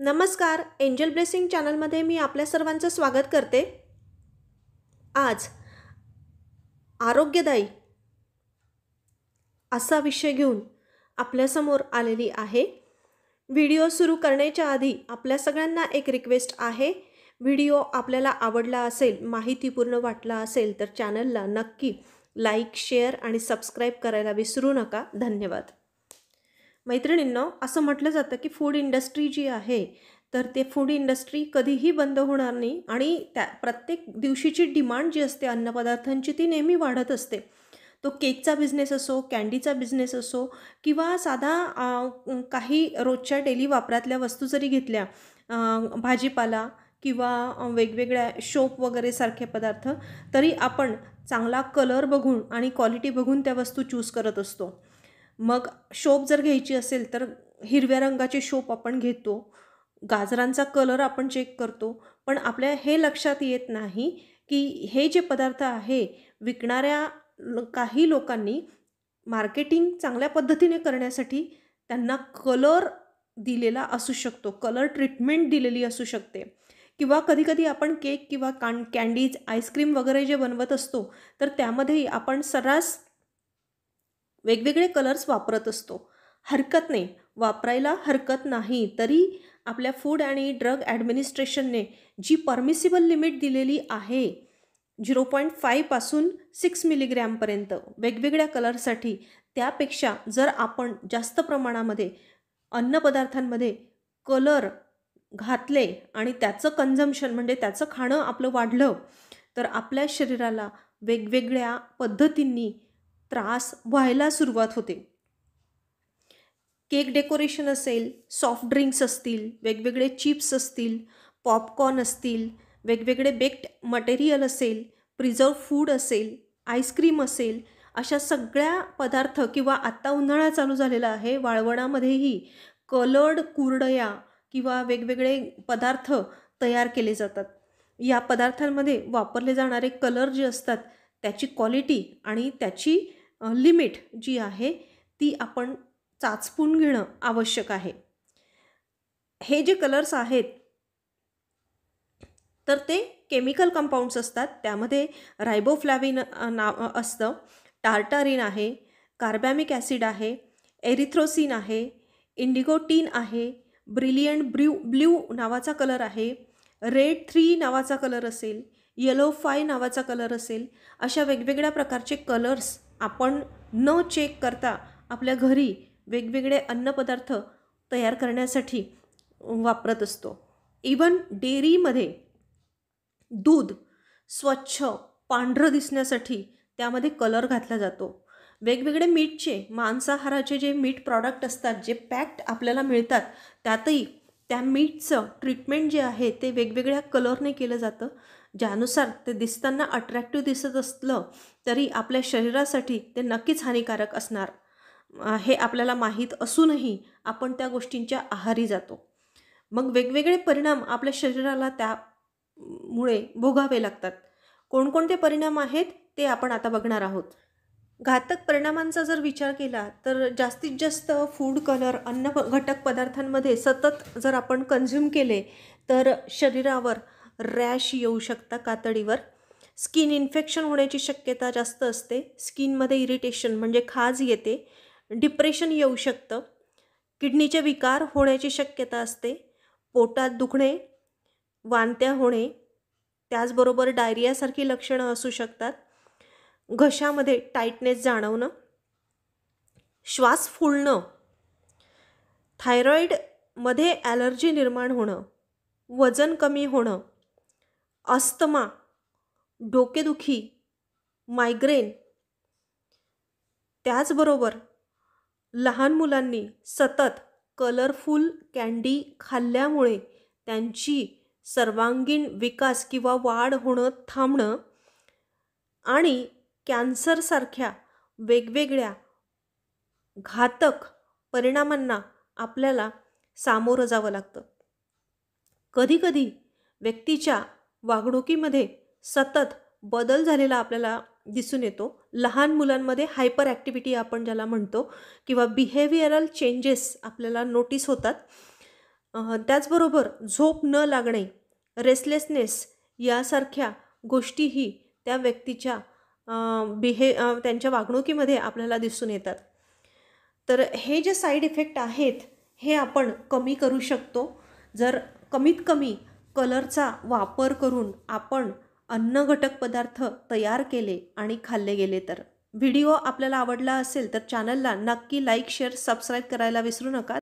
नमस्कार angel blessing चॅनलमध्ये मी आपल्या सर्वांचं स्वागत करते आज आरोग्यदायी असा विषय घेऊन आपल्यासमोर आलेली आहे व्हिडिओ सुरू करण्याच्या आधी आपल्या सगळ्यांना एक रिक्वेस्ट आहे व्हिडिओ आपल्याला आवडला असेल माहितीपूर्ण वाटला असेल तर चॅनलला नक्की लाईक शेअर आणि सबस्क्राईब करायला विसरू नका धन्यवाद मैत्रिणींनो असं म्हटलं जातं की फूड इंडस्ट्री जी आहे तर ते फूड इंडस्ट्री कधीही बंद होणार नाही आणि त्या प्रत्येक दिवशीची डिमांड जी असते अन्नपदार्थांची ती नेहमी वाढत असते तो केकचा बिझनेस असो कॅन्डीचा बिझनेस असो किंवा साधा काही रोजच्या डेली वापरातल्या वस्तू जरी घेतल्या भाजीपाला किंवा वेगवेगळ्या शोप वगैरे सारखे पदार्थ तरी आपण चांगला कलर बघून आणि क्वालिटी बघून त्या वस्तू चूज करत असतो मग शोप जर घ्यायची असेल तर हिरव्या रंगाचे शोप आपण घेतो गाजरांचा कलर आपण चेक करतो पण आपल्या हे लक्षात येत नाही की हे जे पदार्थ आहे विकणाऱ्या काही लोकांनी मार्केटिंग चांगल्या पद्धतीने करण्यासाठी त्यांना कलर दिलेला असू शकतो कलर ट्रीटमेंट दिलेली असू शकते किंवा कधीकधी आपण केक किंवा कान कॅन्डीज आईस्क्रीम वगैरे जे बनवत असतो तर त्यामध्येही आपण सर्रास वेगवेगळे कलर्स वापरत असतो हरकत नाही वापरायला हरकत नाही तरी आपल्या फूड आणि ड्रग ॲडमिनिस्ट्रेशनने जी परमिसिबल लिमिट दिलेली आहे झिरो पॉईंट फायपासून सिक्स मिलीग्रॅमपर्यंत वेगवेगळ्या कलरसाठी त्यापेक्षा जर आपण जास्त प्रमाणामध्ये अन्नपदार्थांमध्ये कलर घातले आणि त्याचं कन्झम्शन म्हणजे त्याचं खाणं आपलं वाढलं तर आपल्या शरीराला वेगवेगळ्या पद्धतींनी त्रास व्हायला सुरुवात होते केक डेकोरेशन असेल सॉफ्ट ड्रिंक्स असतील वेगवेगळे चिप्स असतील पॉपकॉर्न असतील वेगवेगळे बेक्ड मटेरियल असेल प्रिझर्व फूड असेल आईस्क्रीम असेल अशा सगळ्या पदार्थ किंवा आत्ता उन्हाळा चालू झालेला आहे वाळवणामध्येही कलर्ड कुरडया किंवा वेगवेगळे पदार्थ तयार केले जातात या पदार्थांमध्ये वापरले जाणारे कलर जे असतात त्याची क्वालिटी आणि त्याची लिमिट जी आहे ती आपण चाचपून घेणं आवश्यक आहे हे जे कलर्स आहेत तर ते केमिकल कंपाऊंड्स असतात त्यामध्ये रायबोफ्लॅविन नाव असतं टार्टारिन आहे कार्बॅमिक ॲसिड आहे एरिथ्रोसिन आहे इंडिगोटीन आहे ब्रिलियंट ब्र्यू ब्ल्यू नावाचा कलर आहे रेड थ्री नावाचा कलर असेल येलो फाय नावाचा कलर असेल अशा वेगवेगळ्या प्रकारचे कलर्स आपण न चेक करता आपल्या घरी वेगवेगळे अन्नपदार्थ तयार करण्यासाठी वापरत असतो इवन डेअरीमध्ये दूध स्वच्छ पांढरं दिसण्यासाठी त्यामध्ये कलर घातला जातो वेगवेगळे मीठचे मांसाहाराचे जे मीठ प्रॉडक्ट असतात जे पॅक्ड आपल्याला मिळतात त्यातही त्या मीठचं ट्रीटमेंट जे आहे ते वेगवेगळ्या कलरने केलं जातं ज्यानुसार ते दिसताना अट्रॅक्टिव्ह दिसत असलं तरी आपल्या शरीरासाठी ते नक्कीच हानिकारक असणार हे आपल्याला माहीत असूनही आपण त्या गोष्टींच्या आहारी जातो मग वेगवेगळे परिणाम आपल्या शरीराला त्यामुळे भोगावे लागतात कोणकोणते परिणाम आहेत ते आपण आता बघणार आहोत घातक परिणामांचा जर विचार केला तर जास्तीत जास्त फूड कलर अन्न घटक पदार्थांमध्ये सतत जर आपण कन्झ्युम केले तर शरीरावर रॅश येऊ शकता कातडीवर स्किन इन्फेक्शन होण्याची शक्यता जास्त असते स्किनमध्ये इरिटेशन म्हणजे खाज येते डिप्रेशन येऊ शकतं किडनीचे विकार होण्याची शक्यता असते पोटात दुखणे वांत्या होणे त्याचबरोबर डायरियासारखी लक्षणं असू शकतात घशामध्ये टाईटनेस जाणवणं श्वास फुलणं थायरॉईडमध्ये ॲलर्जी निर्माण होणं वजन कमी होणं अस्थमा डोकेदुखी मायग्रेन त्याचबरोबर लहान मुलांनी सतत कलरफुल कँडी खाल्ल्यामुळे त्यांची सर्वांगीण विकास किंवा वाढ होणं थांबणं आणि कॅन्सरसारख्या वेगवेगळ्या घातक परिणामांना आपल्याला सामोरं जावं लागतं कधीकधी व्यक्तीच्या वागणुकीमध्ये सतत बदल झालेला आपल्याला दिसून येतो लहान मुलांमध्ये हायपर ॲक्टिव्हिटी आपण ज्याला म्हणतो किंवा बिहेवियरल चेंजेस आपल्याला नोटीस होतात त्याचबरोबर झोप न लागणे रेसलेसनेस यासारख्या गोष्टीही त्या व्यक्तीच्या बिहे त्यांच्या वागणुकीमध्ये आपल्याला दिसून येतात तर हे जे साईड इफेक्ट आहेत हे आपण कमी करू शकतो जर कमीत कमी कलरचा वापर करून आपण अन्न घटक पदार्थ तयार केले आणि खाल्ले गेले तर व्हिडिओ आपल्याला आवडला असेल तर चॅनलला नक्की लाईक शेअर सबस्क्राईब करायला विसरू नका